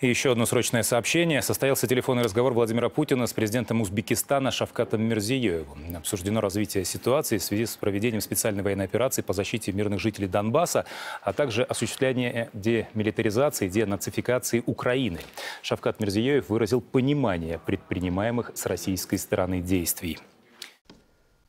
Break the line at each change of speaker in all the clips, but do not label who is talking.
И еще одно срочное сообщение. Состоялся телефонный разговор Владимира Путина с президентом Узбекистана Шавкатом Мирзиёевым. Обсуждено развитие ситуации в связи с проведением специальной военной операции по защите мирных жителей Донбасса, а также осуществление демилитаризации, денацификации Украины. Шавкат Мирзиёев выразил понимание предпринимаемых с российской стороны действий.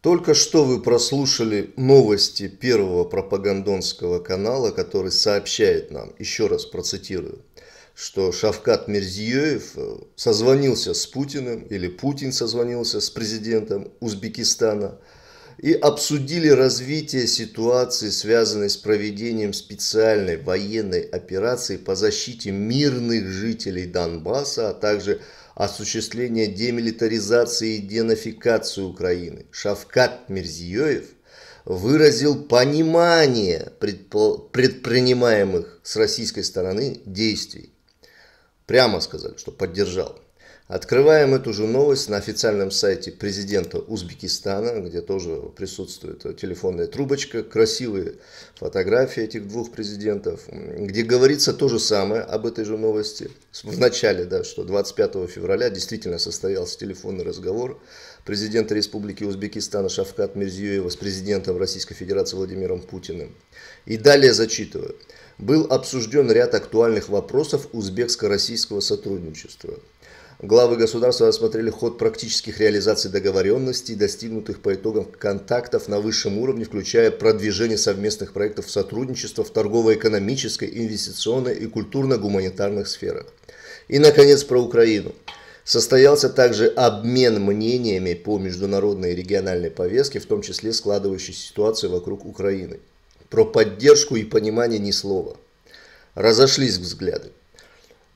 Только что вы прослушали новости первого пропагандонского канала, который сообщает нам, еще раз процитирую, что Шавкат Мерзиёев э, созвонился с Путиным, или Путин созвонился с президентом Узбекистана, и обсудили развитие ситуации, связанной с проведением специальной военной операции по защите мирных жителей Донбасса, а также осуществление демилитаризации и денофикации Украины. Шавкат Мерзиёев выразил понимание предпринимаемых с российской стороны действий Прямо сказали, что поддержал. Открываем эту же новость на официальном сайте президента Узбекистана, где тоже присутствует телефонная трубочка, красивые фотографии этих двух президентов, где говорится то же самое об этой же новости. В начале, да, что 25 февраля действительно состоялся телефонный разговор президента Республики Узбекистана Шавкат Мирзиёева с президентом Российской Федерации Владимиром Путиным. И далее зачитываю был обсужден ряд актуальных вопросов узбекско-российского сотрудничества. Главы государства рассмотрели ход практических реализаций договоренностей, достигнутых по итогам контактов на высшем уровне, включая продвижение совместных проектов сотрудничества в торгово-экономической, инвестиционной и культурно-гуманитарных сферах. И, наконец, про Украину. Состоялся также обмен мнениями по международной и региональной повестке, в том числе складывающей ситуации вокруг Украины – про поддержку и понимание ни слова. Разошлись взгляды.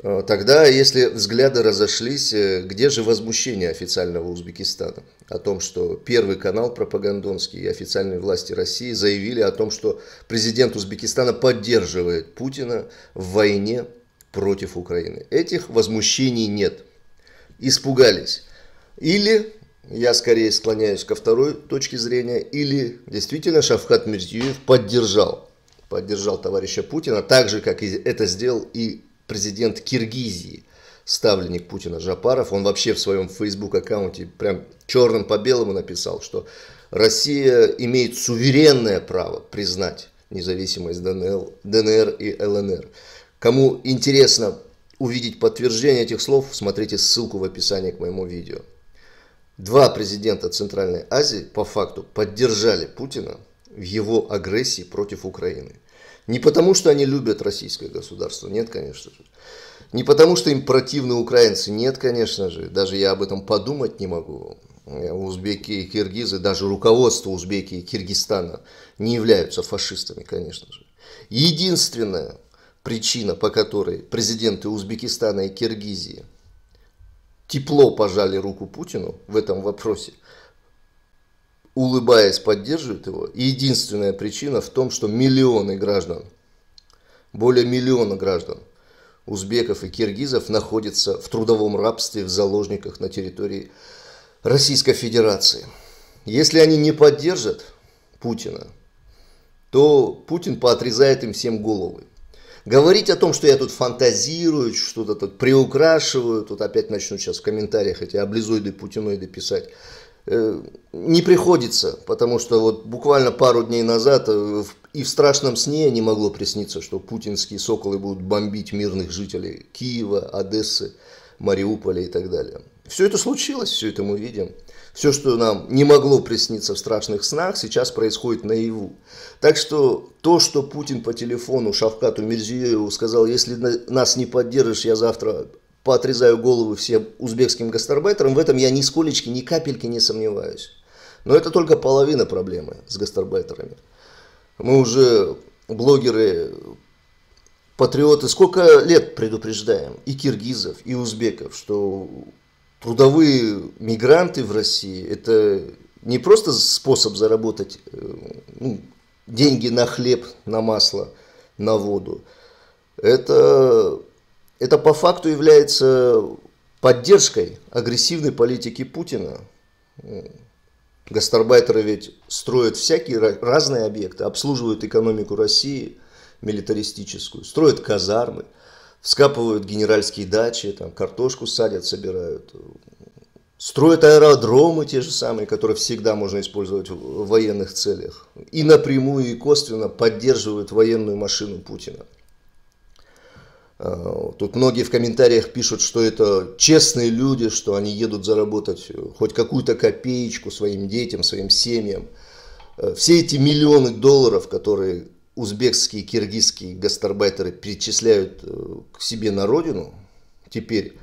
Э, тогда, если взгляды разошлись, э, где же возмущение официального Узбекистана? О том, что Первый канал пропагандонский и официальные власти России заявили о том, что президент Узбекистана поддерживает Путина в войне против Украины. Этих возмущений нет. Испугались. Или я скорее склоняюсь ко второй точке зрения, или действительно Шавхат Мирзиев поддержал, поддержал товарища Путина, так же, как и это сделал и президент Киргизии, ставленник Путина Жапаров. Он вообще в своем фейсбук аккаунте прям черным по белому написал, что Россия имеет суверенное право признать независимость ДНР, ДНР и ЛНР. Кому интересно увидеть подтверждение этих слов, смотрите ссылку в описании к моему видео. Два президента Центральной Азии по факту поддержали Путина в его агрессии против Украины. Не потому, что они любят российское государство, нет, конечно же. Не потому, что им противны украинцы, нет, конечно же. Даже я об этом подумать не могу. Узбеки и киргизы, даже руководство Узбекии и Киргизстана не являются фашистами, конечно же. Единственная причина, по которой президенты Узбекистана и Киргизии – тепло пожали руку Путину в этом вопросе, улыбаясь, поддерживают его. И единственная причина в том, что миллионы граждан, более миллиона граждан, узбеков и киргизов находятся в трудовом рабстве, в заложниках на территории Российской Федерации. Если они не поддержат Путина, то Путин поотрезает им всем головы. Говорить о том, что я тут фантазирую, что-то тут приукрашиваю, тут опять начнут сейчас в комментариях эти облизоиды, путиноиды писать, э, не приходится, потому что вот буквально пару дней назад э, и в страшном сне не могло присниться, что путинские соколы будут бомбить мирных жителей Киева, Одессы, Мариуполя и так далее. Все это случилось, все это мы видим. Все, что нам не могло присниться в страшных снах, сейчас происходит наяву. Так что то, что Путин по телефону Шавкату Мирзиеву сказал, если нас не поддержишь, я завтра поотрезаю головы всем узбекским гастарбайтерам, в этом я нисколечки, ни капельки не сомневаюсь. Но это только половина проблемы с гастарбайтерами. Мы уже блогеры патриоты, сколько лет предупреждаем и киргизов, и узбеков, что трудовые мигранты в России – это не просто способ заработать э, ну, деньги на хлеб, на масло, на воду. Это, это по факту является поддержкой агрессивной политики Путина. Гастарбайтеры ведь строят всякие разные объекты, обслуживают экономику России, милитаристическую, строят казармы – вскапывают генеральские дачи, там картошку садят, собирают, строят аэродромы те же самые, которые всегда можно использовать в военных целях, и напрямую и косвенно поддерживают военную машину Путина. А, тут многие в комментариях пишут, что это честные люди, что они едут заработать хоть какую-то копеечку своим детям, своим семьям. Э, все эти миллионы долларов, которые узбекские, киргизские гастарбайтеры перечисляют э, к себе на родину теперь,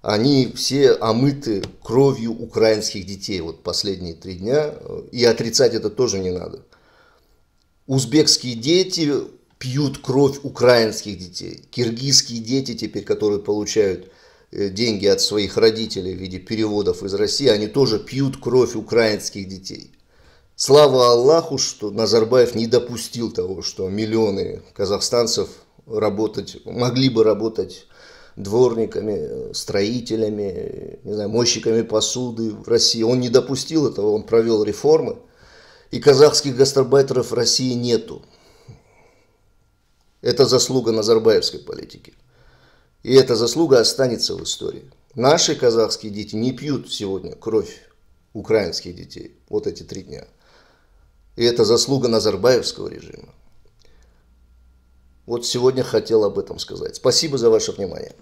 они все омыты кровью украинских детей вот последние три дня. Э, и отрицать это тоже не надо. Узбекские дети пьют кровь украинских детей. Киргизские дети теперь, которые получают э, деньги от своих родителей в виде переводов из России, они тоже пьют кровь украинских детей. Слава Аллаху, что Назарбаев не допустил того, что миллионы казахстанцев работать, могли бы работать дворниками, строителями, не знаю, мойщиками посуды в России. Он не допустил этого, он провел реформы. И казахских гастарбайтеров в России нету. Это заслуга назарбаевской политики. И эта заслуга останется в истории. Наши казахские дети не пьют сегодня кровь украинских детей. Вот эти три дня. И это заслуга Назарбаевского режима. Вот сегодня хотел об этом сказать. Спасибо за ваше внимание.